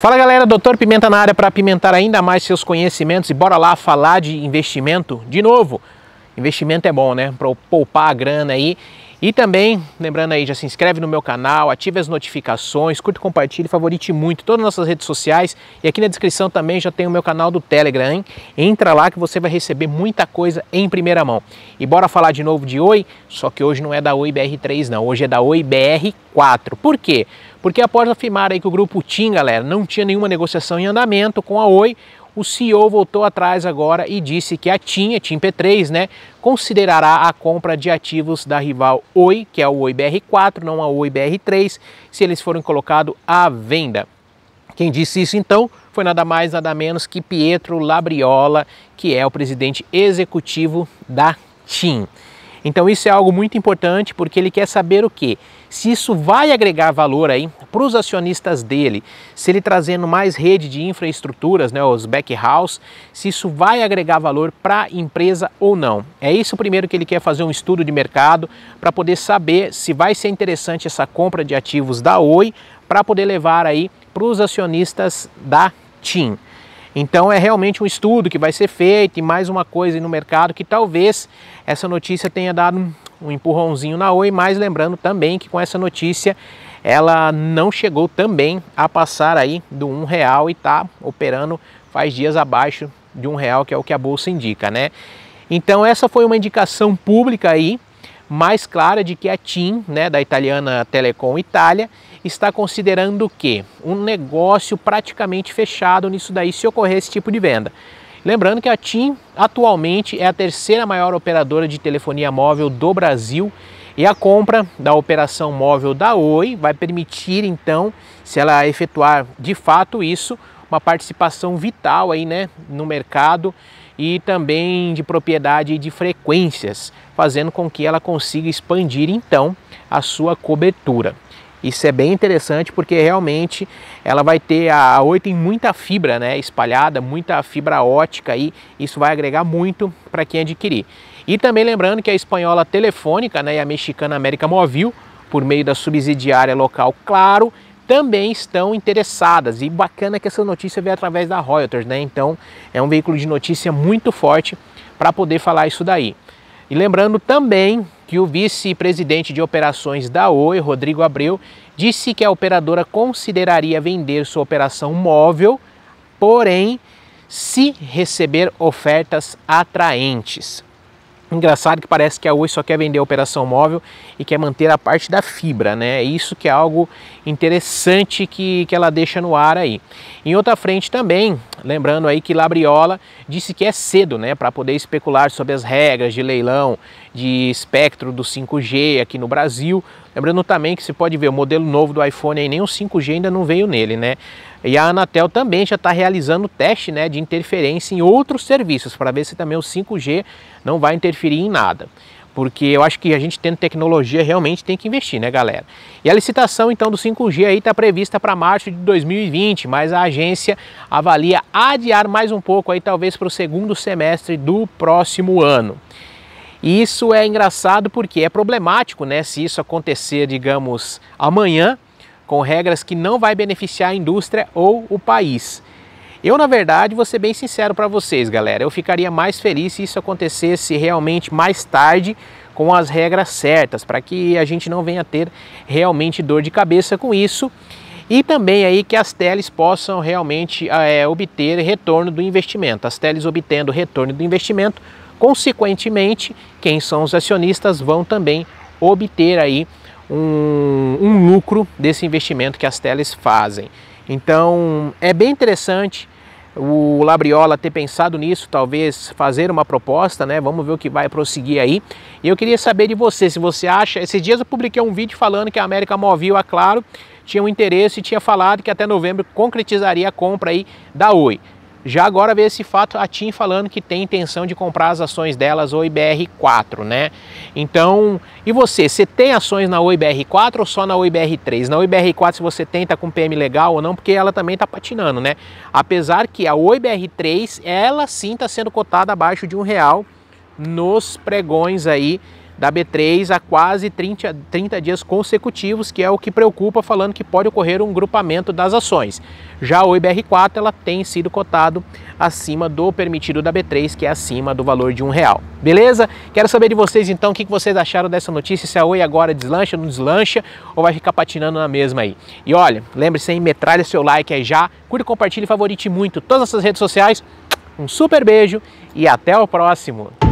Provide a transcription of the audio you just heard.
Fala galera, Doutor Pimenta na área para apimentar ainda mais seus conhecimentos e bora lá falar de investimento de novo. Investimento é bom, né? Para poupar a grana aí. E também, lembrando aí, já se inscreve no meu canal, ative as notificações, curta, compartilhe, favorite muito todas as nossas redes sociais. E aqui na descrição também já tem o meu canal do Telegram, hein? Entra lá que você vai receber muita coisa em primeira mão. E bora falar de novo de Oi, só que hoje não é da Oi BR3 não, hoje é da Oi BR4. Por quê? Porque após afirmar aí que o grupo TIM, galera, não tinha nenhuma negociação em andamento com a Oi, o CEO voltou atrás agora e disse que a TIM, a TIM P3, né, considerará a compra de ativos da rival Oi, que é a Oi BR4, não a Oi BR3, se eles forem colocados à venda. Quem disse isso então foi nada mais nada menos que Pietro Labriola, que é o presidente executivo da TIM. Então isso é algo muito importante porque ele quer saber o que? Se isso vai agregar valor aí para os acionistas dele, se ele trazendo mais rede de infraestruturas, né, os backhouse, se isso vai agregar valor para a empresa ou não. É isso primeiro que ele quer fazer um estudo de mercado para poder saber se vai ser interessante essa compra de ativos da Oi para poder levar aí para os acionistas da TIM. Então é realmente um estudo que vai ser feito e mais uma coisa no mercado que talvez essa notícia tenha dado um, empurrãozinho na Oi, mas lembrando também que com essa notícia ela não chegou também a passar aí do um real e está operando faz dias abaixo de um real, que é o que a bolsa indica, né? Então essa foi uma indicação pública aí mais clara de que a TIM, né, da italiana Telecom Itália, está considerando que um negócio praticamente fechado nisso daí se ocorrer esse tipo de venda. Lembrando que a TIM atualmente é a terceira maior operadora de telefonia móvel do Brasil e a compra da operação móvel da Oi vai permitir então, se ela efetuar de fato isso, uma participação vital aí, né, no mercado e também de propriedade de frequências, fazendo com que ela consiga expandir então a sua cobertura. Isso é bem interessante porque realmente ela vai ter a A8 em muita fibra né, espalhada, muita fibra ótica aí, isso vai agregar muito para quem adquirir. E também lembrando que a espanhola Telefônica né, e a mexicana América Móvil por meio da subsidiária local Claro, também estão interessadas. E bacana que essa notícia veio através da Reuters, né? Então é um veículo de notícia muito forte para poder falar isso daí. E lembrando também que o vice-presidente de operações da Oi, Rodrigo Abreu, disse que a operadora consideraria vender sua operação móvel, porém, se receber ofertas atraentes. Engraçado que parece que a Oi só quer vender a operação móvel e quer manter a parte da fibra, né? Isso que é algo interessante que, que ela deixa no ar aí. Em outra frente também, lembrando aí que Labriola disse que é cedo, né, para poder especular sobre as regras de leilão de espectro do 5G aqui no Brasil. Lembrando também que você pode ver o modelo novo do iPhone aí, nem o 5G ainda não veio nele, né? E a Anatel também já está realizando teste né, de interferência em outros serviços para ver se também o 5G não vai interferir em nada. Porque eu acho que a gente tendo tecnologia realmente tem que investir, né, galera? E a licitação então do 5G aí está prevista para março de 2020, mas a agência avalia adiar mais um pouco aí, talvez para o segundo semestre do próximo ano. isso é engraçado porque é problemático, né? Se isso acontecer, digamos, amanhã, com regras que não vai beneficiar a indústria ou o país. Eu, na verdade, vou ser bem sincero para vocês, galera. Eu ficaria mais feliz se isso acontecesse realmente mais tarde, com as regras certas, para que a gente não venha ter realmente dor de cabeça com isso. E também aí que as teles possam realmente é, obter retorno do investimento. As teles obtendo retorno do investimento, consequentemente, quem são os acionistas vão também obter aí um, um lucro desse investimento que as teles fazem. Então é bem interessante o Labriola ter pensado nisso, talvez fazer uma proposta, né? Vamos ver o que vai prosseguir aí. E eu queria saber de você, se você acha. Esses dias eu publiquei um vídeo falando que a América Movil, a Claro, tinha um interesse e tinha falado que até novembro concretizaria a compra aí da Oi. Já agora veio esse fato a TIM falando que tem intenção de comprar as ações delas ou IBR4, né? Então, e você, você tem ações na OIBR4 ou só na OIBR3? Na OIBR4 se você tenta com PM legal ou não, porque ela também está patinando, né? Apesar que a OIBR3, ela sim está sendo cotada abaixo de um real nos pregões aí da B3 há quase 30, 30 dias consecutivos, que é o que preocupa, falando que pode ocorrer um grupamento das ações. Já o IBR4 ela tem sido cotado acima do permitido da B3, que é acima do valor de um real. Beleza? Quero saber de vocês então o que vocês acharam dessa notícia, se a Oi agora deslancha, não deslancha ou vai ficar patinando na mesma aí. E olha, lembre-se aí, metralha seu like aí já, curte, compartilhe e favorite muito todas as redes sociais. Um super beijo e até o próximo!